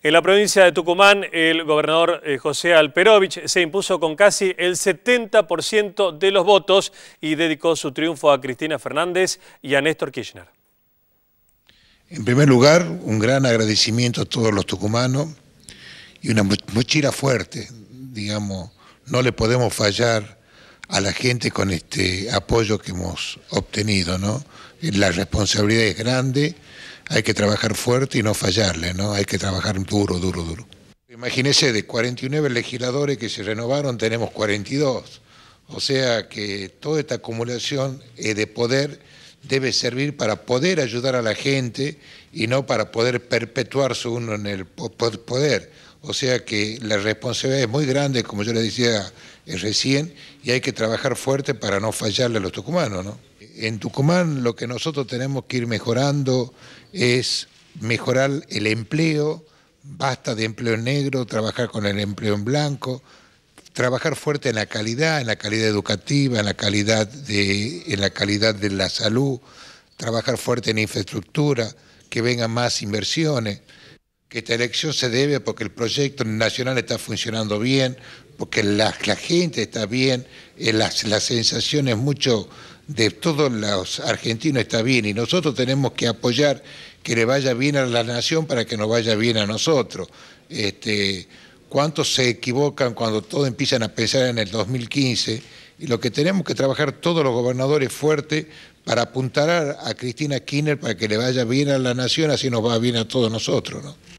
En la provincia de Tucumán, el gobernador eh, José Alperovich se impuso con casi el 70% de los votos y dedicó su triunfo a Cristina Fernández y a Néstor Kirchner. En primer lugar, un gran agradecimiento a todos los tucumanos y una mochila fuerte, digamos, no le podemos fallar a la gente con este apoyo que hemos obtenido, ¿no? La responsabilidad es grande, hay que trabajar fuerte y no fallarle, ¿no? Hay que trabajar duro, duro, duro. Imagínese, de 49 legisladores que se renovaron, tenemos 42. O sea que toda esta acumulación eh, de poder debe servir para poder ayudar a la gente y no para poder perpetuarse uno en el poder. O sea que la responsabilidad es muy grande, como yo le decía eh, recién, y hay que trabajar fuerte para no fallarle a los tucumanos. En Tucumán lo que nosotros tenemos que ir mejorando es mejorar el empleo, basta de empleo negro, trabajar con el empleo en blanco, trabajar fuerte en la calidad, en la calidad educativa, en la calidad de, en la, calidad de la salud, trabajar fuerte en infraestructura, que vengan más inversiones que esta elección se debe porque el proyecto nacional está funcionando bien, porque la, gente está bien, eh, las, sensaciones mucho de todos los argentinos está bien y nosotros tenemos que apoyar que le vaya bien a la nación para que nos vaya bien a nosotros. Este, ¿Cuántos se equivocan cuando todos empiezan a pensar en el 2015? Y lo que tenemos que trabajar todos los gobernadores fuertes para apuntar a Cristina Kirchner para que le vaya bien a la nación, así nos va bien a todos nosotros. ¿no?